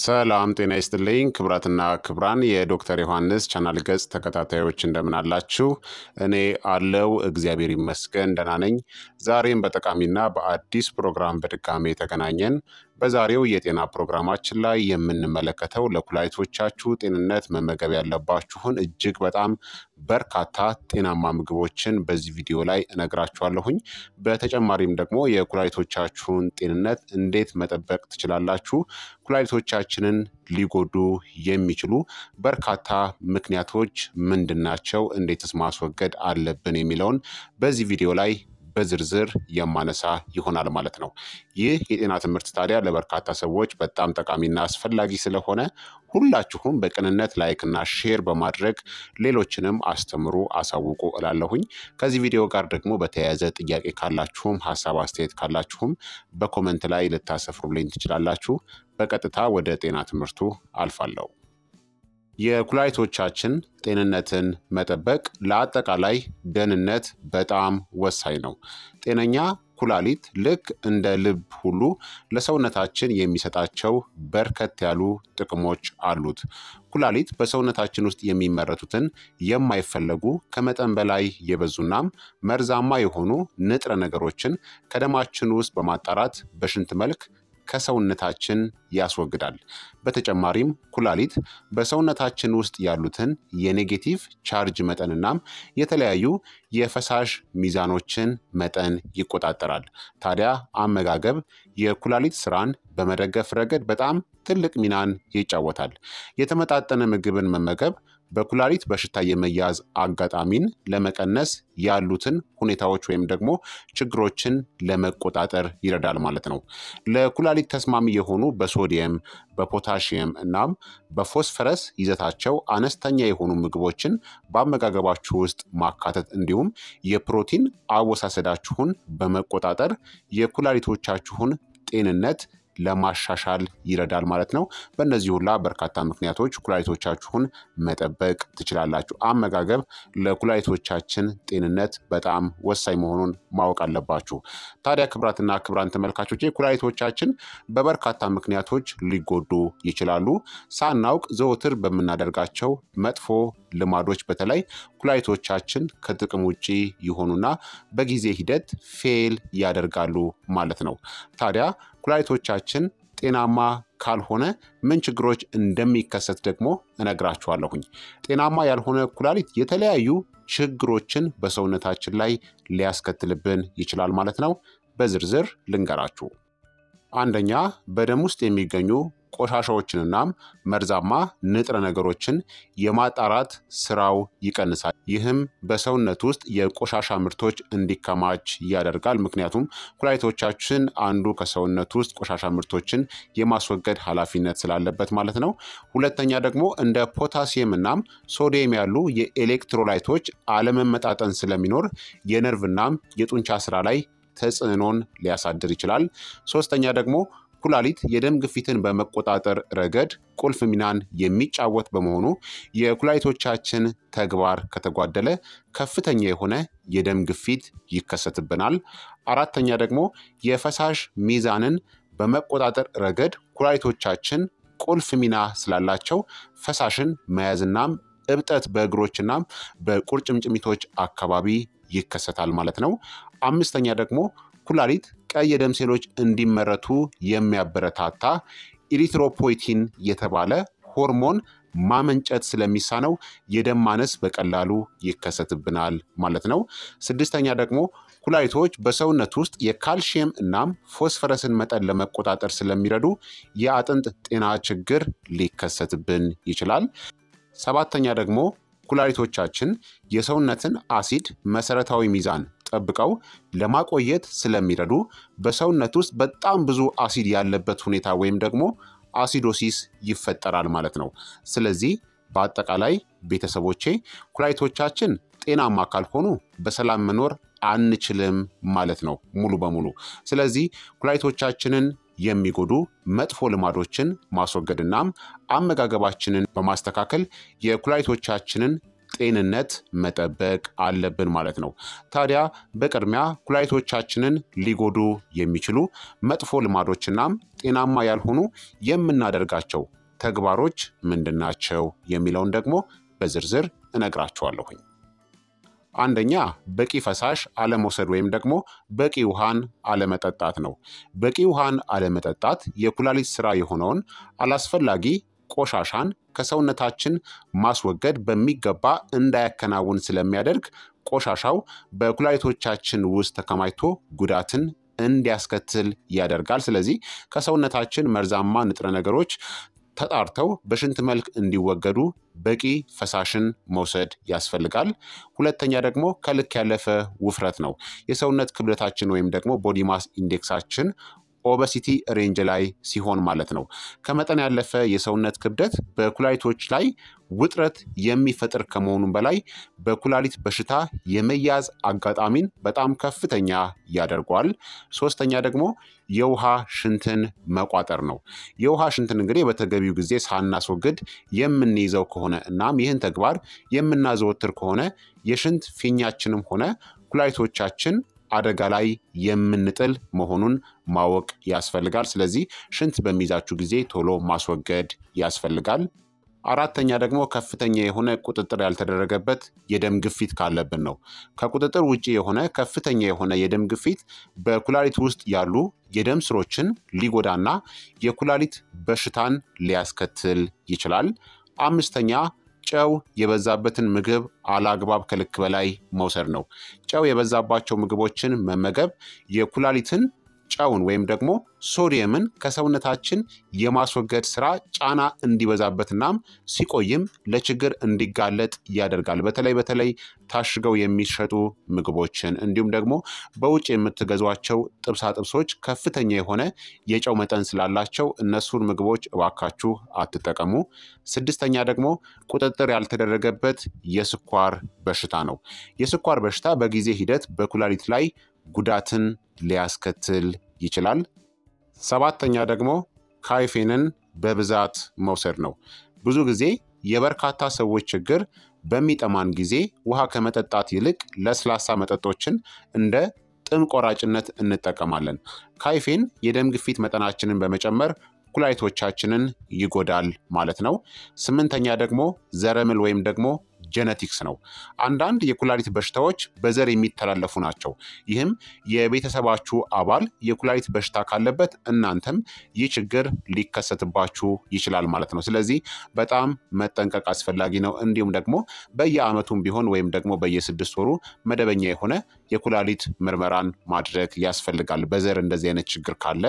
ሰላም ጤና ይስጥልኝ ክብራትና ክብራን የዶክተር ዮሐንስ ቻናል ገጽ ተከታታዮች እንደምን አላችሁ? እኔ አለው እግዚአብሔር ይመስገን ደህና ነኝ። ዛሬም በጠቃሚና በአዲስ ፕሮግራም በድጋሜ ተገናኘን። በዛሬው የጤና ፕሮግራማችን ላይ የምንመለከተው ለኩላሊቶቻችሁ ጤንነት መመገብ ያለባችሁን እጅግ በጣም በርካታ ጤናማ ምግቦችን በዚህ ቪዲዮ ላይ እነግራችኋለሁኝ። በተጨማሪም ደግሞ የኩላሊቶቻችሁን ጤንነት እንዴት መጠበቅ ትችላላችሁ፣ ኩላሊቶቻችንን ሊጎዱ የሚችሉ በርካታ ምክንያቶች ምንድናቸው፣ እንዴትስ ማስወገድ አለብን የሚለውን በዚህ ቪዲዮ ላይ በዝርዝር የማነሳ ይሆናል ማለት ነው። ይህ የጤና ትምህርት ታዲያ ለበርካታ ሰዎች በጣም ጠቃሚና አስፈላጊ ስለሆነ ሁላችሁም በቅንነት ላይክና ሼር በማድረግ ሌሎችንም አስተምሩ፣ አሳውቁ እላለሁኝ። ከዚህ ቪዲዮ ጋር ደግሞ በተያያዘ ጥያቄ ካላችሁም ሀሳብ አስተያየት ካላችሁም በኮመንት ላይ ልታሰፍሩልኝ ትችላላችሁ። በቀጥታ ወደ ጤና ትምህርቱ አልፋለሁ። የኩላሊቶቻችን ጤንነትን መጠበቅ ለአጠቃላይ ደህንነት በጣም ወሳኝ ነው። ጤነኛ ኩላሊት ልክ እንደ ልብ ሁሉ ለሰውነታችን የሚሰጣቸው በርከት ያሉ ጥቅሞች አሉት። ኩላሊት በሰውነታችን ውስጥ የሚመረቱትን የማይፈለጉ ከመጠን በላይ የበዙናም መርዛማ የሆኑ ንጥረ ነገሮችን ከደማችን ውስጥ በማጣራት በሽንት መልክ ከሰውነታችን ያስወግዳል። በተጨማሪም ኩላሊት በሰውነታችን ውስጥ ያሉትን የኔጌቲቭ ቻርጅ መጠንናም የተለያዩ የፈሳሽ ሚዛኖችን መጠን ይቆጣጠራል። ታዲያ አመጋገብ የኩላሊት ስራን በመደገፍ ረገድ በጣም ትልቅ ሚናን ይጫወታል። የተመጣጠነ ምግብን መመገብ በኩላሊት በሽታ የመያዝ አጋጣሚን ለመቀነስ ያሉትን ሁኔታዎች ወይም ደግሞ ችግሮችን ለመቆጣጠር ይረዳል ማለት ነው። ለኩላሊት ተስማሚ የሆኑ በሶዲየም በፖታሽየም እናም በፎስፈረስ ይዘታቸው አነስተኛ የሆኑ ምግቦችን በአመጋገባችሁ ውስጥ ማካተት እንዲሁም የፕሮቲን አወሳሰዳችሁን በመቆጣጠር የኩላሊቶቻችሁን ጤንነት ለማሻሻል ይረዳል ማለት ነው። በእነዚህ ሁላ በርካታ ምክንያቶች ኩላሊቶቻችሁን መጠበቅ ትችላላችሁ። አመጋገብ ለኩላሊቶቻችን ጤንነት በጣም ወሳኝ መሆኑን ማወቅ አለባችሁ። ታዲያ ክብራትና ክብራን ተመልካቾች ኩላሊቶቻችን በበርካታ ምክንያቶች ሊጎዱ ይችላሉ። ሳናውቅ ዘወትር በምናደርጋቸው መጥፎ ልማዶች በተለይ ኩላሊቶቻችን ከጥቅም ውጪ ይሆኑና በጊዜ ሂደት ፌል ያደርጋሉ ማለት ነው። ታዲያ ኩላሊቶቻችን ጤናማ ካልሆነ ምን ችግሮች እንደሚከሰት ደግሞ እነግራችኋለሁኝ። ጤናማ ያልሆነ ኩላሊት የተለያዩ ችግሮችን በሰውነታችን ላይ ሊያስከትልብን ይችላል ማለት ነው። በዝርዝር ልንገራችሁ። አንደኛ፣ በደም ውስጥ የሚገኙ ቆሻሻዎችንና መርዛማ ንጥረ ነገሮችን የማጣራት ስራው ይቀንሳል። ይህም በሰውነት ውስጥ የቆሻሻ ምርቶች እንዲከማች ያደርጋል። ምክንያቱም ኩላሊቶቻችን አንዱ ከሰውነት ውስጥ ቆሻሻ ምርቶችን የማስወገድ ኃላፊነት ስላለበት ማለት ነው። ሁለተኛ ደግሞ እንደ ፖታሲየም እናም ሶዲየም ያሉ የኤሌክትሮላይቶች አለመመጣጠን ስለሚኖር የነርቭናም የጡንቻ ስራ ላይ ተጽዕኖን ሊያሳድር ይችላል። ሶስተኛ ደግሞ ኩላሊት የደም ግፊትን በመቆጣጠር ረገድ ቁልፍ ሚናን የሚጫወት በመሆኑ የኩላሊቶቻችን ተግባር ከተጓደለ ከፍተኛ የሆነ የደም ግፊት ይከሰትብናል። አራተኛ ደግሞ የፈሳሽ ሚዛንን በመቆጣጠር ረገድ ኩላሊቶቻችን ቁልፍ ሚና ስላላቸው ፈሳሽን መያዝናም እብጠት በእግሮችናም በቁርጭምጭሚቶች አካባቢ ይከሰታል ማለት ነው። አምስተኛ ደግሞ ኩላሊት ቀይ የደም ሴሎች እንዲመረቱ የሚያበረታታ ኢሪትሮፖይቲን የተባለ ሆርሞን ማመንጨት ስለሚሳነው የደም ማነስ በቀላሉ ይከሰትብናል ማለት ነው። ስድስተኛ ደግሞ ኩላሊቶች በሰውነት ውስጥ የካልሽየም እናም ፎስፈረስን መጠን ለመቆጣጠር ስለሚረዱ የአጥንት ጤና ችግር ሊከሰትብን ይችላል። ሰባተኛ ደግሞ ኩላሊቶቻችን የሰውነትን አሲድ መሰረታዊ ሚዛን ጠብቀው ለማቆየት ስለሚረዱ በሰውነት ውስጥ በጣም ብዙ አሲድ ያለበት ሁኔታ ወይም ደግሞ አሲዶሲስ ይፈጠራል ማለት ነው። ስለዚህ በአጠቃላይ ቤተሰቦቼ ኩላሊቶቻችን ጤናማ ካልሆኑ በሰላም መኖር አንችልም ማለት ነው ሙሉ በሙሉ። ስለዚህ ኩላሊቶቻችንን የሚጎዱ መጥፎ ልማዶችን ማስወገድናም አመጋገባችንን በማስተካከል የኩላሊቶቻችንን ጤንነት መጠበቅ አለብን ማለት ነው። ታዲያ በቅድሚያ ኩላሊቶቻችንን ሊጎዱ የሚችሉ መጥፎ ልማዶችናም ጤናማ ያልሆኑ የምናደርጋቸው ተግባሮች ምንድናቸው የሚለውን ደግሞ በዝርዝር እነግራችኋለሁኝ። አንደኛ በቂ ፈሳሽ አለመውሰድ ወይም ደግሞ በቂ ውሃን አለመጠጣት ነው። በቂ ውሃን አለመጠጣት የኩላሊት ስራ የሆነውን አላስፈላጊ ቆሻሻን ከሰውነታችን ማስወገድ በሚገባ እንዳያከናውን ስለሚያደርግ ቆሻሻው በኩላሊቶቻችን ውስጥ ተከማችቶ ጉዳትን እንዲያስከትል ያደርጋል። ስለዚህ ከሰውነታችን መርዛማ ንጥረ ነገሮች ተጣርተው በሽንት መልክ እንዲወገዱ በቂ ፈሳሽን መውሰድ ያስፈልጋል። ሁለተኛ ደግሞ ከልክ ያለፈ ውፍረት ነው። የሰውነት ክብደታችን ወይም ደግሞ ማስ ኢንዴክሳችን ኦበሲቲ ሬንጅ ላይ ሲሆን ማለት ነው። ከመጠን ያለፈ የሰውነት ክብደት በኩላሊቶች ላይ ውጥረት የሚፈጥር ከመሆኑም በላይ በኩላሊት በሽታ የመያዝ አጋጣሚን በጣም ከፍተኛ ያደርገዋል። ሶስተኛ ደግሞ የውሃ ሽንትን መቋጠር ነው። የውሃ ሽንትን እንግዲህ በተገቢው ጊዜ ሳናስወግድ የምንይዘው ከሆነ እናም ይህን ተግባር የምናዘወትር ከሆነ የሽንት ፊኛችንም ሆነ ኩላሊቶቻችን አደጋ ላይ የምንጥል መሆኑን ማወቅ ያስፈልጋል። ስለዚህ ሽንት በሚይዛችሁ ጊዜ ቶሎ ማስወገድ ያስፈልጋል። አራተኛ ደግሞ ከፍተኛ የሆነ ቁጥጥር ያልተደረገበት የደም ግፊት ካለብን ነው። ከቁጥጥር ውጭ የሆነ ከፍተኛ የሆነ የደም ግፊት በኩላሊት ውስጥ ያሉ የደም ስሮችን ሊጎዳና የኩላሊት በሽታን ሊያስከትል ይችላል። አምስተኛ ጨው የበዛበትን ምግብ አላግባብ ከልክ በላይ መውሰድ ነው። ጨው የበዛባቸው ምግቦችን መመገብ የኩላሊትን ጨውን ወይም ደግሞ ሶዲየምን ከሰውነታችን የማስወገድ ስራ ጫና እንዲበዛበትናም ሲቆይም ለችግር እንዲጋለጥ ያደርጋል። በተለይ በተለይ ታሽገው የሚሸጡ ምግቦችን እንዲሁም ደግሞ በውጭ የምትገዟቸው ጥብሳ ጥብሶች ከፍተኛ የሆነ የጨው መጠን ስላላቸው እነሱን ምግቦች እባካችሁ አትጠቀሙ። ስድስተኛ ደግሞ ቁጥጥር ያልተደረገበት የስኳር በሽታ ነው። የስኳር በሽታ በጊዜ ሂደት በኩላሊት ላይ ጉዳትን ሊያስከትል ይችላል። ሰባተኛ ደግሞ ካይፌንን በብዛት መውሰድ ነው። ብዙ ጊዜ የበርካታ ሰዎች ችግር በሚጠማን ጊዜ ውሃ ከመጠጣት ይልቅ ለስላሳ መጠጦችን እንደ ጥም ቆራጭነት እንጠቀማለን። ካይፌን የደም ግፊት መጠናችንን በመጨመር ኩላሊቶቻችንን ይጎዳል ማለት ነው። ስምንተኛ ደግሞ ዘረመል ወይም ደግሞ ጀነቲክስ ነው። አንዳንድ የኩላሊት በሽታዎች በዘር የሚተላለፉ ናቸው። ይህም የቤተሰባችሁ አባል የኩላሊት በሽታ ካለበት እናንተም ይህ ችግር ሊከሰትባችሁ ይችላል ማለት ነው። ስለዚህ በጣም መጠንቀቅ አስፈላጊ ነው። እንዲሁም ደግሞ በየአመቱም ቢሆን ወይም ደግሞ በየስድስት ወሩ መደበኛ የሆነ የኩላሊት ምርመራን ማድረግ ያስፈልጋል በዘር እንደዚህ አይነት ችግር ካለ።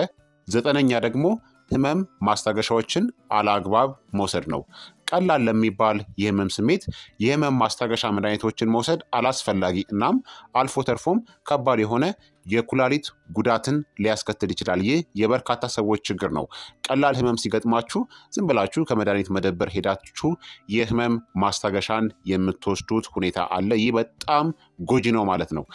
ዘጠነኛ ደግሞ ህመም ማስታገሻዎችን አላግባብ መውሰድ ነው። ቀላል ለሚባል የህመም ስሜት የህመም ማስታገሻ መድኃኒቶችን መውሰድ አላስፈላጊ እናም አልፎ ተርፎም ከባድ የሆነ የኩላሊት ጉዳትን ሊያስከትል ይችላል። ይህ የበርካታ ሰዎች ችግር ነው። ቀላል ህመም ሲገጥማችሁ ዝም ብላችሁ ከመድኃኒት መደብር ሄዳችሁ የህመም ማስታገሻን የምትወስዱት ሁኔታ አለ። ይህ በጣም ጎጂ ነው ማለት ነው።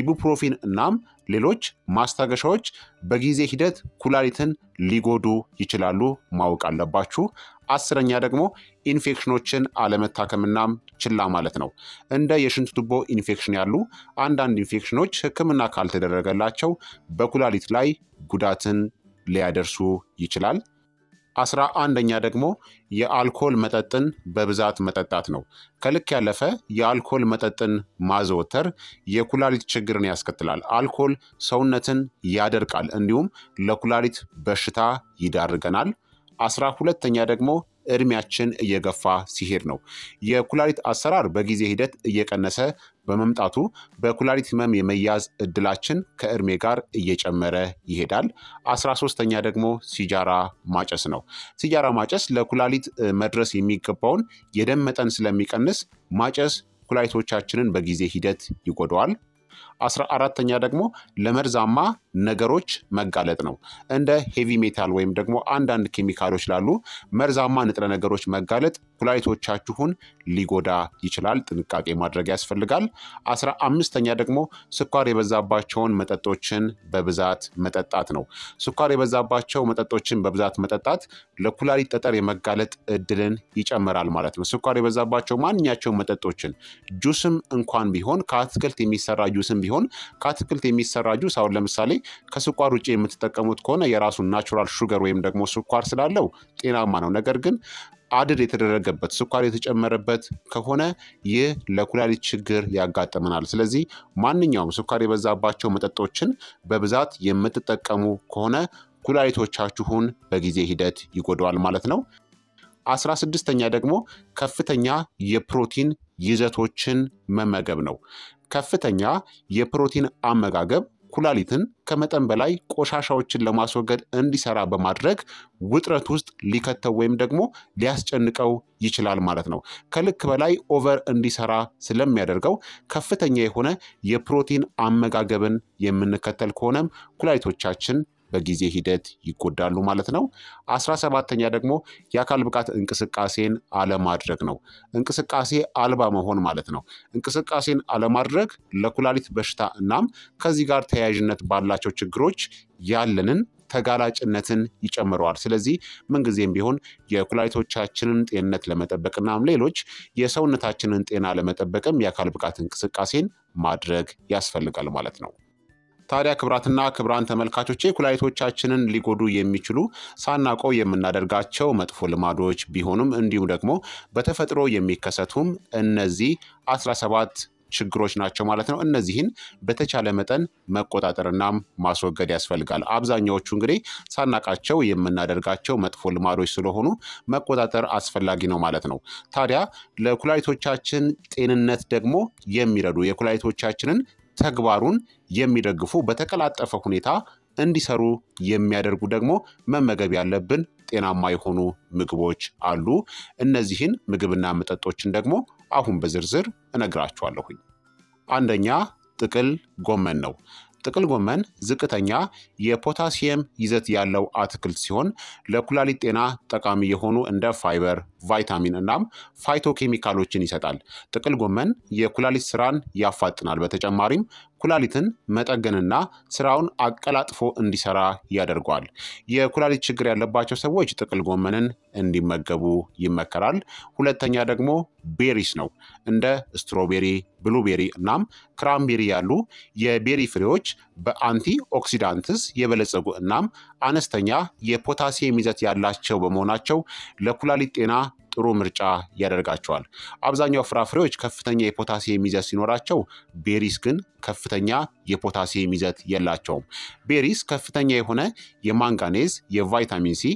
ኢቡፕሮፊን እናም ሌሎች ማስታገሻዎች በጊዜ ሂደት ኩላሊትን ሊጎዱ ይችላሉ፣ ማወቅ አለባችሁ። አስረኛ ደግሞ ኢንፌክሽኖችን አለመታከምናም ችላ ማለት ነው። እንደ የሽንት ቱቦ ኢንፌክሽን ያሉ አንዳንድ ኢንፌክሽኖች ህክምና ካልተደረገ ከተደረገላቸው በኩላሊት ላይ ጉዳትን ሊያደርሱ ይችላል። አስራ አንደኛ ደግሞ የአልኮል መጠጥን በብዛት መጠጣት ነው። ከልክ ያለፈ የአልኮል መጠጥን ማዘወተር የኩላሊት ችግርን ያስከትላል። አልኮል ሰውነትን ያደርቃል፣ እንዲሁም ለኩላሊት በሽታ ይዳርገናል። አስራ ሁለተኛ ደግሞ እድሜያችን እየገፋ ሲሄድ ነው። የኩላሊት አሰራር በጊዜ ሂደት እየቀነሰ በመምጣቱ በኩላሊት ህመም የመያዝ እድላችን ከእድሜ ጋር እየጨመረ ይሄዳል። አስራ ሶስተኛ ደግሞ ሲጃራ ማጨስ ነው። ሲጃራ ማጨስ ለኩላሊት መድረስ የሚገባውን የደም መጠን ስለሚቀንስ ማጨስ ኩላሊቶቻችንን በጊዜ ሂደት ይጎደዋል። አስራ አራተኛ ደግሞ ለመርዛማ ነገሮች መጋለጥ ነው። እንደ ሄቪ ሜታል ወይም ደግሞ አንዳንድ ኬሚካሎች ላሉ መርዛማ ንጥረ ነገሮች መጋለጥ ኩላሊቶቻችሁን ሊጎዳ ይችላል። ጥንቃቄ ማድረግ ያስፈልጋል። አስራ አምስተኛ ደግሞ ስኳር የበዛባቸውን መጠጦችን በብዛት መጠጣት ነው። ስኳር የበዛባቸው መጠጦችን በብዛት መጠጣት ለኩላሊት ጠጠር የመጋለጥ እድልን ይጨምራል ማለት ነው። ስኳር የበዛባቸው ማንኛቸው መጠጦችን ጁስም እንኳን ቢሆን ከአትክልት የሚሰራ ጁስም ቢሆን ከአትክልት የሚሰራ ጁስ አሁን ለምሳሌ ከስኳር ውጭ የምትጠቀሙት ከሆነ የራሱን ናቹራል ሹገር ወይም ደግሞ ስኳር ስላለው ጤናማ ነው። ነገር ግን አድር የተደረገበት ስኳር የተጨመረበት ከሆነ ይህ ለኩላሊት ችግር ያጋጥመናል። ስለዚህ ማንኛውም ስኳር የበዛባቸው መጠጦችን በብዛት የምትጠቀሙ ከሆነ ኩላሊቶቻችሁን በጊዜ ሂደት ይጎደዋል ማለት ነው። አስራ ስድስተኛ ደግሞ ከፍተኛ የፕሮቲን ይዘቶችን መመገብ ነው። ከፍተኛ የፕሮቲን አመጋገብ ኩላሊትን ከመጠን በላይ ቆሻሻዎችን ለማስወገድ እንዲሰራ በማድረግ ውጥረት ውስጥ ሊከተው ወይም ደግሞ ሊያስጨንቀው ይችላል ማለት ነው። ከልክ በላይ ኦቨር እንዲሰራ ስለሚያደርገው ከፍተኛ የሆነ የፕሮቲን አመጋገብን የምንከተል ከሆነም ኩላሊቶቻችን በጊዜ ሂደት ይጎዳሉ ማለት ነው። አስራ ሰባተኛ ደግሞ የአካል ብቃት እንቅስቃሴን አለማድረግ ነው። እንቅስቃሴ አልባ መሆን ማለት ነው። እንቅስቃሴን አለማድረግ ለኩላሊት በሽታ እናም ከዚህ ጋር ተያያዥነት ባላቸው ችግሮች ያለንን ተጋላጭነትን ይጨምረዋል። ስለዚህ ምንጊዜም ቢሆን የኩላሊቶቻችንን ጤንነት ለመጠበቅናም ሌሎች የሰውነታችንን ጤና ለመጠበቅም የአካል ብቃት እንቅስቃሴን ማድረግ ያስፈልጋል ማለት ነው። ታዲያ ክብራትና ክብራን ተመልካቾቼ ኩላሊቶቻችንን ሊጎዱ የሚችሉ ሳናቀው የምናደርጋቸው መጥፎ ልማዶች ቢሆኑም እንዲሁም ደግሞ በተፈጥሮ የሚከሰቱም እነዚህ 17 ችግሮች ናቸው ማለት ነው። እነዚህን በተቻለ መጠን መቆጣጠርና ማስወገድ ያስፈልጋል። አብዛኛዎቹ እንግዲህ ሳናቃቸው የምናደርጋቸው መጥፎ ልማዶች ስለሆኑ መቆጣጠር አስፈላጊ ነው ማለት ነው። ታዲያ ለኩላሊቶቻችን ጤንነት ደግሞ የሚረዱ የኩላሊቶቻችንን ተግባሩን የሚደግፉ በተቀላጠፈ ሁኔታ እንዲሰሩ የሚያደርጉ ደግሞ መመገብ ያለብን ጤናማ የሆኑ ምግቦች አሉ። እነዚህን ምግብና መጠጦችን ደግሞ አሁን በዝርዝር እነግራችኋለሁኝ። አንደኛ ጥቅል ጎመን ነው። ጥቅል ጎመን ዝቅተኛ የፖታሲየም ይዘት ያለው አትክልት ሲሆን ለኩላሊት ጤና ጠቃሚ የሆኑ እንደ ፋይበር፣ ቫይታሚን እናም ፋይቶኬሚካሎችን ይሰጣል። ጥቅል ጎመን የኩላሊት ስራን ያፋጥናል። በተጨማሪም ኩላሊትን መጠገንና ስራውን አቀላጥፎ እንዲሰራ ያደርገዋል። የኩላሊት ችግር ያለባቸው ሰዎች ጥቅል ጎመንን እንዲመገቡ ይመከራል። ሁለተኛ ደግሞ ቤሪስ ነው። እንደ ስትሮቤሪ፣ ብሉቤሪ እናም ክራምቤሪ ያሉ የቤሪ ፍሬዎች በአንቲ ኦክሲዳንትስ የበለጸጉ እናም አነስተኛ የፖታሲየም ይዘት ያላቸው በመሆናቸው ለኩላሊት ጤና ጥሩ ምርጫ ያደርጋቸዋል። አብዛኛው ፍራፍሬዎች ከፍተኛ የፖታሲየም ይዘት ሲኖራቸው ቤሪስ ግን ከፍተኛ የፖታሲየም ይዘት የላቸውም። ቤሪስ ከፍተኛ የሆነ የማንጋኔዝ፣ የቫይታሚን ሲ፣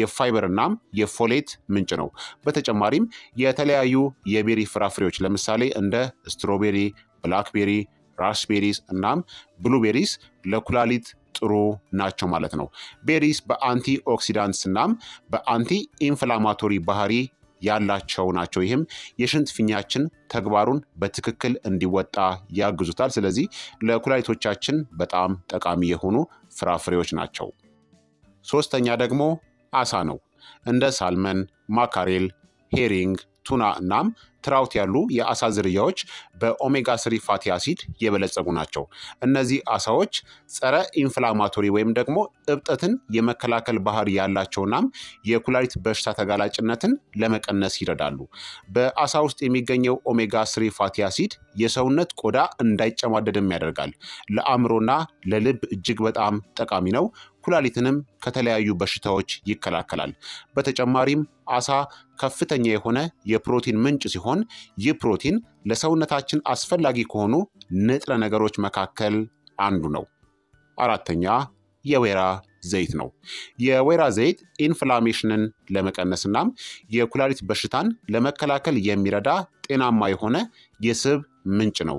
የፋይበር እናም የፎሌት ምንጭ ነው። በተጨማሪም የተለያዩ የቤሪ ፍራፍሬዎች ለምሳሌ እንደ ስትሮቤሪ፣ ብላክቤሪ፣ ራስቤሪስ እናም ብሉቤሪስ ለኩላሊት ጥሩ ናቸው ማለት ነው። ቤሪስ በአንቲ ኦክሲዳንትስ እናም በአንቲ ኢንፍላማቶሪ ባህሪ ያላቸው ናቸው። ይህም የሽንት ፊኛችን ተግባሩን በትክክል እንዲወጣ ያግዙታል። ስለዚህ ለኩላሊቶቻችን በጣም ጠቃሚ የሆኑ ፍራፍሬዎች ናቸው። ሶስተኛ ደግሞ አሳ ነው። እንደ ሳልመን፣ ማካሬል፣ ሄሪንግ ቱና እናም ትራውት ያሉ የአሳ ዝርያዎች በኦሜጋ ስሪ ፋቲ አሲድ የበለጸጉ ናቸው። እነዚህ አሳዎች ጸረ ኢንፍላማቶሪ ወይም ደግሞ እብጠትን የመከላከል ባህሪ ያላቸውናም የኩላሊት በሽታ ተጋላጭነትን ለመቀነስ ይረዳሉ። በአሳ ውስጥ የሚገኘው ኦሜጋ ስሪ ፋቲ አሲድ የሰውነት ቆዳ እንዳይጨማደድም ያደርጋል። ለአእምሮና ለልብ እጅግ በጣም ጠቃሚ ነው። ኩላሊትንም ከተለያዩ በሽታዎች ይከላከላል። በተጨማሪም አሳ ከፍተኛ የሆነ የፕሮቲን ምንጭ ሲሆን ይህ ፕሮቲን ለሰውነታችን አስፈላጊ ከሆኑ ንጥረ ነገሮች መካከል አንዱ ነው። አራተኛ የወይራ ዘይት ነው። የወይራ ዘይት ኢንፍላሜሽንን ለመቀነስ እናም የኩላሊት በሽታን ለመከላከል የሚረዳ ጤናማ የሆነ የስብ ምንጭ ነው።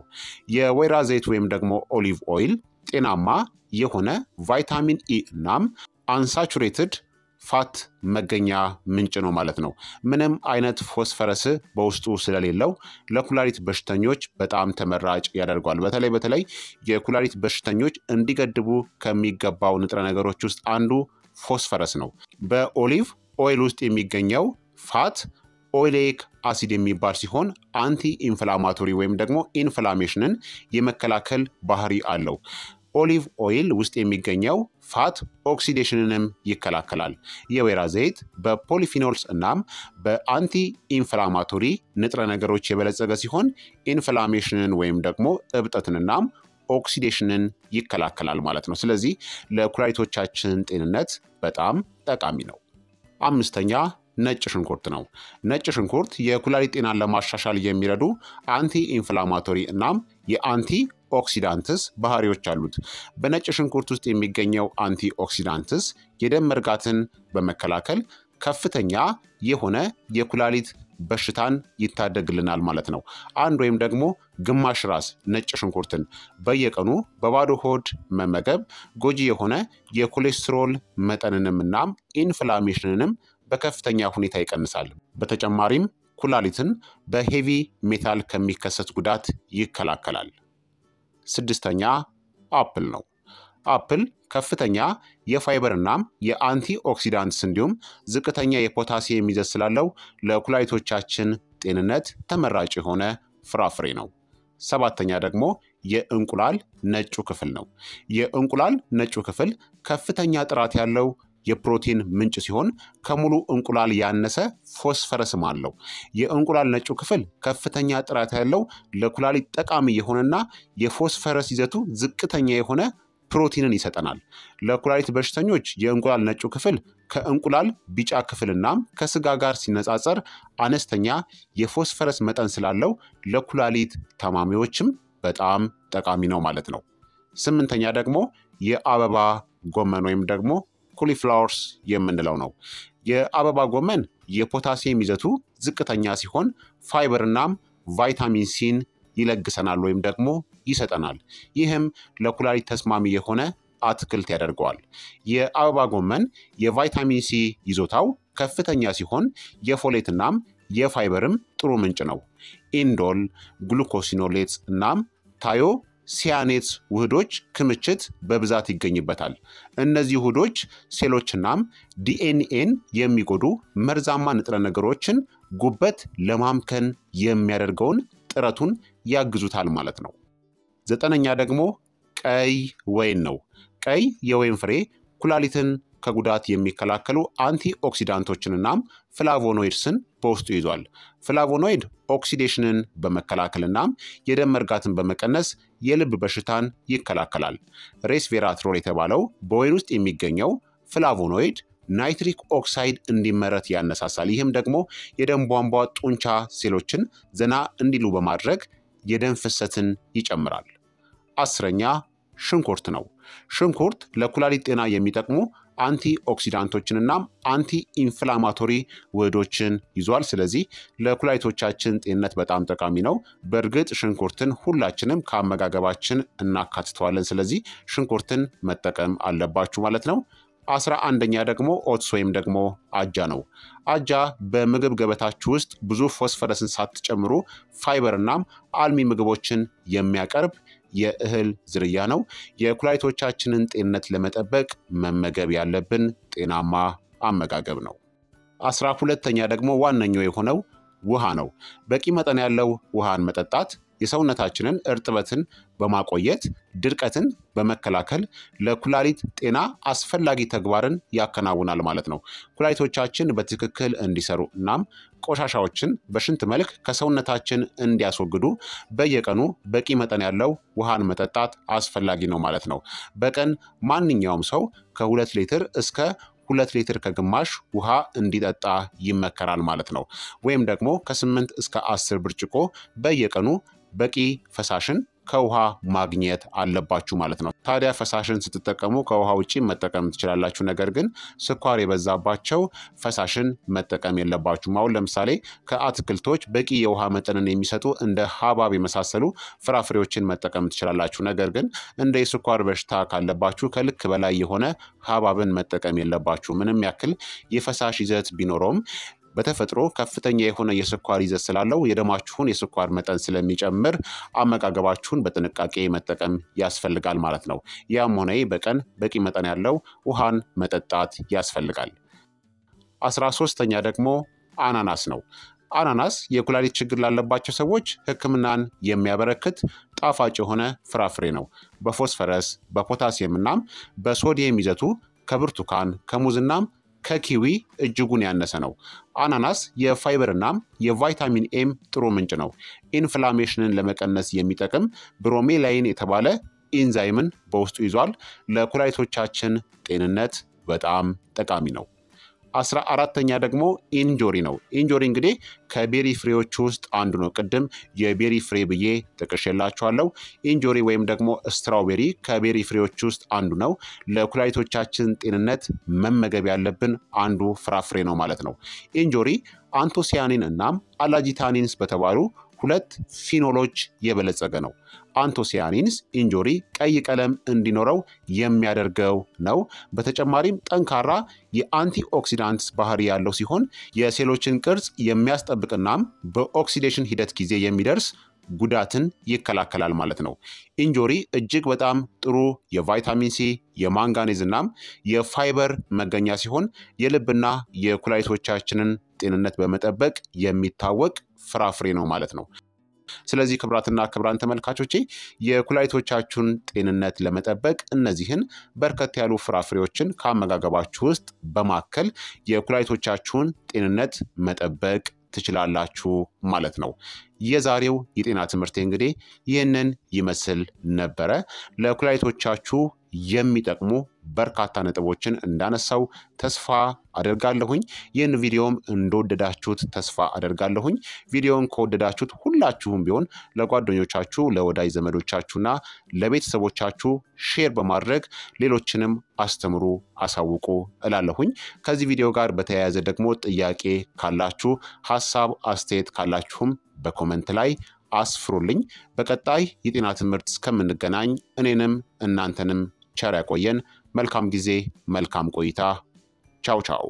የወይራ ዘይት ወይም ደግሞ ኦሊቭ ኦይል ጤናማ የሆነ ቫይታሚን ኢ እናም አንሳቹሬትድ ፋት መገኛ ምንጭ ነው ማለት ነው። ምንም አይነት ፎስፈረስ በውስጡ ስለሌለው ለኩላሊት በሽተኞች በጣም ተመራጭ ያደርጓል። በተለይ በተለይ የኩላሊት በሽተኞች እንዲገድቡ ከሚገባው ንጥረ ነገሮች ውስጥ አንዱ ፎስፈረስ ነው። በኦሊቭ ኦይል ውስጥ የሚገኘው ፋት ኦይሌክ አሲድ የሚባል ሲሆን አንቲ ኢንፍላማቶሪ ወይም ደግሞ ኢንፍላሜሽንን የመከላከል ባህሪ አለው። ኦሊቭ ኦይል ውስጥ የሚገኘው ፋት ኦክሲዴሽንንም ይከላከላል። የወይራ ዘይት በፖሊፊኖልስ እናም በአንቲ ኢንፍላማቶሪ ንጥረ ነገሮች የበለጸገ ሲሆን ኢንፍላሜሽንን ወይም ደግሞ እብጠትንናም ኦክሲዴሽንን ይከላከላል ማለት ነው። ስለዚህ ለኩላሊቶቻችን ጤንነት በጣም ጠቃሚ ነው። አምስተኛ ነጭ ሽንኩርት ነው። ነጭ ሽንኩርት የኩላሊት ጤናን ለማሻሻል የሚረዱ አንቲ ኢንፍላማቶሪ እናም የአንቲ ኦክሲዳንትስ ባህሪዎች አሉት። በነጭ ሽንኩርት ውስጥ የሚገኘው አንቲ ኦክሲዳንትስ የደም መርጋትን በመከላከል ከፍተኛ የሆነ የኩላሊት በሽታን ይታደግልናል ማለት ነው። አንድ ወይም ደግሞ ግማሽ ራስ ነጭ ሽንኩርትን በየቀኑ በባዶ ሆድ መመገብ ጎጂ የሆነ የኮሌስትሮል መጠንንም እናም ኢንፍላሜሽንንም በከፍተኛ ሁኔታ ይቀንሳል። በተጨማሪም ኩላሊትን በሄቪ ሜታል ከሚከሰት ጉዳት ይከላከላል። ስድስተኛ አፕል ነው። አፕል ከፍተኛ የፋይበር እናም የአንቲ ኦክሲዳንትስ እንዲሁም ዝቅተኛ የፖታሲየም ይዘት ስላለው ለኩላሊቶቻችን ጤንነት ተመራጭ የሆነ ፍራፍሬ ነው። ሰባተኛ ደግሞ የእንቁላል ነጩ ክፍል ነው። የእንቁላል ነጩ ክፍል ከፍተኛ ጥራት ያለው የፕሮቲን ምንጭ ሲሆን ከሙሉ እንቁላል ያነሰ ፎስፈረስም አለው። የእንቁላል ነጩ ክፍል ከፍተኛ ጥራት ያለው ለኩላሊት ጠቃሚ የሆነና የፎስፈረስ ይዘቱ ዝቅተኛ የሆነ ፕሮቲንን ይሰጠናል። ለኩላሊት በሽተኞች የእንቁላል ነጩ ክፍል ከእንቁላል ቢጫ ክፍልናም ከስጋ ጋር ሲነጻጸር አነስተኛ የፎስፈረስ መጠን ስላለው ለኩላሊት ታማሚዎችም በጣም ጠቃሚ ነው ማለት ነው። ስምንተኛ ደግሞ የአበባ ጎመን ወይም ደግሞ ኮሊፍላወርስ የምንለው ነው። የአበባ ጎመን የፖታሲየም ይዘቱ ዝቅተኛ ሲሆን ፋይበርናም ቫይታሚን ሲን ይለግሰናል ወይም ደግሞ ይሰጠናል። ይህም ለኩላሊት ተስማሚ የሆነ አትክልት ያደርገዋል። የአበባ ጎመን የቫይታሚን ሲ ይዞታው ከፍተኛ ሲሆን የፎሌትናም የፋይበርም ጥሩ ምንጭ ነው። ኢንዶል፣ ግሉኮሲኖሌትስ እናም ታዮ ሲያኔት ውህዶች ክምችት በብዛት ይገኝበታል። እነዚህ ውህዶች ሴሎችናም ዲኤንኤን የሚጎዱ መርዛማ ንጥረ ነገሮችን ጉበት ለማምከን የሚያደርገውን ጥረቱን ያግዙታል ማለት ነው። ዘጠነኛ ደግሞ ቀይ ወይን ነው። ቀይ የወይን ፍሬ ኩላሊትን ከጉዳት የሚከላከሉ አንቲ ኦክሲዳንቶችንናም ፍላቮኖይድስን በውስጡ ይዟል። ፍላቮኖይድ ኦክሲዴሽንን በመከላከልና የደም መርጋትን በመቀነስ የልብ በሽታን ይከላከላል። ሬስቬራትሮል የተባለው በወይን ውስጥ የሚገኘው ፍላቮኖይድ ናይትሪክ ኦክሳይድ እንዲመረት ያነሳሳል። ይህም ደግሞ የደም ቧንቧ ጡንቻ ሴሎችን ዘና እንዲሉ በማድረግ የደም ፍሰትን ይጨምራል። አስረኛ ሽንኩርት ነው። ሽንኩርት ለኩላሊት ጤና የሚጠቅሙ አንቲ ኦክሲዳንቶችንና አንቲ ኢንፍላማቶሪ ውህዶችን ይዟል። ስለዚህ ለኩላሊቶቻችን ጤንነት በጣም ጠቃሚ ነው። በእርግጥ ሽንኩርትን ሁላችንም ከአመጋገባችን እናካትተዋለን። ስለዚህ ሽንኩርትን መጠቀም አለባችሁ ማለት ነው። አስራ አንደኛ ደግሞ ኦትስ ወይም ደግሞ አጃ ነው። አጃ በምግብ ገበታችሁ ውስጥ ብዙ ፎስፈረስን ሳትጨምሩ ፋይበርናም አልሚ ምግቦችን የሚያቀርብ የእህል ዝርያ ነው። የኩላሊቶቻችንን ጤንነት ለመጠበቅ መመገብ ያለብን ጤናማ አመጋገብ ነው። አስራ ሁለተኛ ደግሞ ዋነኛው የሆነው ውሃ ነው። በቂ መጠን ያለው ውሃን መጠጣት የሰውነታችንን እርጥበትን በማቆየት ድርቀትን በመከላከል ለኩላሊት ጤና አስፈላጊ ተግባርን ያከናውናል ማለት ነው። ኩላሊቶቻችን በትክክል እንዲሰሩ እናም ቆሻሻዎችን በሽንት መልክ ከሰውነታችን እንዲያስወግዱ በየቀኑ በቂ መጠን ያለው ውሃን መጠጣት አስፈላጊ ነው ማለት ነው። በቀን ማንኛውም ሰው ከሁለት ሊትር እስከ ሁለት ሊትር ከግማሽ ውሃ እንዲጠጣ ይመከራል ማለት ነው። ወይም ደግሞ ከስምንት እስከ አስር ብርጭቆ በየቀኑ በቂ ፈሳሽን ከውሃ ማግኘት አለባችሁ ማለት ነው። ታዲያ ፈሳሽን ስትጠቀሙ ከውሃ ውጪ መጠቀም ትችላላችሁ። ነገር ግን ስኳር የበዛባቸው ፈሳሽን መጠቀም የለባችሁም። አሁን ለምሳሌ ከአትክልቶች በቂ የውሃ መጠንን የሚሰጡ እንደ ሀባብ የመሳሰሉ ፍራፍሬዎችን መጠቀም ትችላላችሁ። ነገር ግን እንደ የስኳር በሽታ ካለባችሁ ከልክ በላይ የሆነ ሀባብን መጠቀም የለባችሁ። ምንም ያክል የፈሳሽ ይዘት ቢኖረውም በተፈጥሮ ከፍተኛ የሆነ የስኳር ይዘት ስላለው የደማችሁን የስኳር መጠን ስለሚጨምር አመጋገባችሁን በጥንቃቄ መጠቀም ያስፈልጋል ማለት ነው። ያም ሆነ በቀን በቂ መጠን ያለው ውሃን መጠጣት ያስፈልጋል። አስራ ሶስተኛ ደግሞ አናናስ ነው። አናናስ የኩላሊት ችግር ላለባቸው ሰዎች ሕክምናን የሚያበረክት ጣፋጭ የሆነ ፍራፍሬ ነው። በፎስፈረስ በፖታሲየም እናም በሶዲየም ይዘቱ ከብርቱካን ከሙዝናም ከኪዊ እጅጉን ያነሰ ነው። አናናስ የፋይበር እናም የቫይታሚን ኤም ጥሩ ምንጭ ነው። ኢንፍላሜሽንን ለመቀነስ የሚጠቅም ብሮሜላይን የተባለ ኢንዛይምን በውስጡ ይዟል። ለኩላሊቶቻችን ጤንነት በጣም ጠቃሚ ነው። አስራ አራተኛ ደግሞ ኢንጆሪ ነው። ኢንጆሪ እንግዲህ ከቤሪ ፍሬዎች ውስጥ አንዱ ነው። ቅድም የቤሪ ፍሬ ብዬ ጠቅሼላችኋለሁ። ኢንጆሪ ወይም ደግሞ ስትራውቤሪ ከቤሪ ፍሬዎች ውስጥ አንዱ ነው። ለኩላሊቶቻችን ጤንነት መመገብ ያለብን አንዱ ፍራፍሬ ነው ማለት ነው። ኢንጆሪ አንቶሲያኒን እናም አላጂታኒንስ በተባሉ ሁለት ፊኖሎች የበለጸገ ነው። አንቶሲያኒንስ ኢንጆሪ ቀይ ቀለም እንዲኖረው የሚያደርገው ነው። በተጨማሪም ጠንካራ የአንቲ ኦክሲዳንትስ ባህሪ ያለው ሲሆን የሴሎችን ቅርጽ የሚያስጠብቅናም በኦክሲዴሽን ሂደት ጊዜ የሚደርስ ጉዳትን ይከላከላል ማለት ነው። ኢንጆሪ እጅግ በጣም ጥሩ የቫይታሚን ሲ የማንጋኔዝ እናም የፋይበር መገኛ ሲሆን የልብና የኩላሊቶቻችንን ጤንነት በመጠበቅ የሚታወቅ ፍራፍሬ ነው ማለት ነው። ስለዚህ ክብራትና ክብራን ተመልካቾቼ የኩላሊቶቻችሁን ጤንነት ለመጠበቅ እነዚህን በርከት ያሉ ፍራፍሬዎችን ከአመጋገባችሁ ውስጥ በማከል የኩላሊቶቻችሁን ጤንነት መጠበቅ ትችላላችሁ ማለት ነው። የዛሬው የጤና ትምህርት እንግዲህ ይህንን ይመስል ነበረ። ለኩላሊቶቻችሁ የሚጠቅሙ በርካታ ነጥቦችን እንዳነሳው ተስፋ አደርጋለሁኝ። ይህን ቪዲዮም እንደወደዳችሁት ተስፋ አደርጋለሁኝ። ቪዲዮውን ከወደዳችሁት ሁላችሁም ቢሆን ለጓደኞቻችሁ፣ ለወዳጅ ዘመዶቻችሁና ለቤተሰቦቻችሁ ሼር በማድረግ ሌሎችንም አስተምሩ፣ አሳውቁ እላለሁኝ። ከዚህ ቪዲዮ ጋር በተያያዘ ደግሞ ጥያቄ ካላችሁ፣ ሀሳብ አስተያየት ካላችሁም በኮመንት ላይ አስፍሩልኝ። በቀጣይ የጤና ትምህርት እስከምንገናኝ እኔንም እናንተንም ቸር ያቆየን። መልካም ጊዜ፣ መልካም ቆይታ። ቻው ቻው።